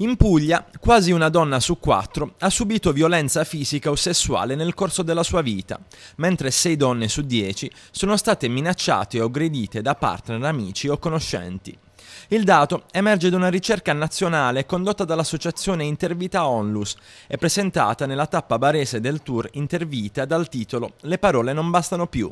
In Puglia quasi una donna su quattro ha subito violenza fisica o sessuale nel corso della sua vita, mentre sei donne su dieci sono state minacciate o aggredite da partner, amici o conoscenti. Il dato emerge da una ricerca nazionale condotta dall'associazione Intervita Onlus e presentata nella tappa barese del tour Intervita dal titolo Le parole non bastano più.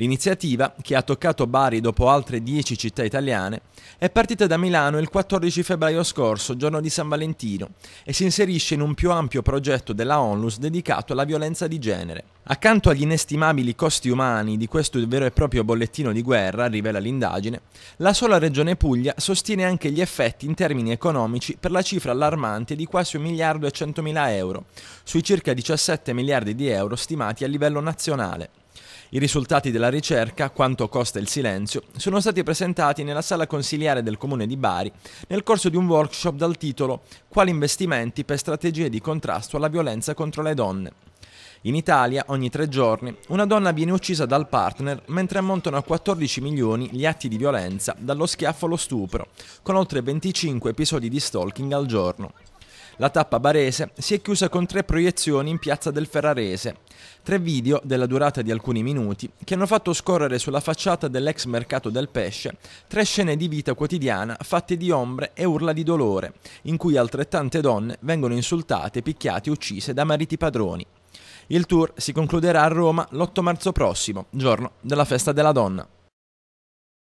L'iniziativa, che ha toccato Bari dopo altre 10 città italiane, è partita da Milano il 14 febbraio scorso, giorno di San Valentino, e si inserisce in un più ampio progetto della ONLUS dedicato alla violenza di genere. Accanto agli inestimabili costi umani di questo vero e proprio bollettino di guerra, rivela l'indagine, la sola regione Puglia sostiene anche gli effetti in termini economici per la cifra allarmante di quasi 1 miliardo e 100 mila euro, sui circa 17 miliardi di euro stimati a livello nazionale. I risultati della ricerca, quanto costa il silenzio, sono stati presentati nella sala consiliare del comune di Bari nel corso di un workshop dal titolo Quali investimenti per strategie di contrasto alla violenza contro le donne. In Italia, ogni tre giorni, una donna viene uccisa dal partner mentre ammontano a 14 milioni gli atti di violenza, dallo schiaffo allo stupro, con oltre 25 episodi di stalking al giorno. La tappa barese si è chiusa con tre proiezioni in piazza del Ferrarese, tre video della durata di alcuni minuti che hanno fatto scorrere sulla facciata dell'ex mercato del pesce tre scene di vita quotidiana fatte di ombre e urla di dolore, in cui altrettante donne vengono insultate, picchiate e uccise da mariti padroni. Il tour si concluderà a Roma l'8 marzo prossimo, giorno della festa della donna.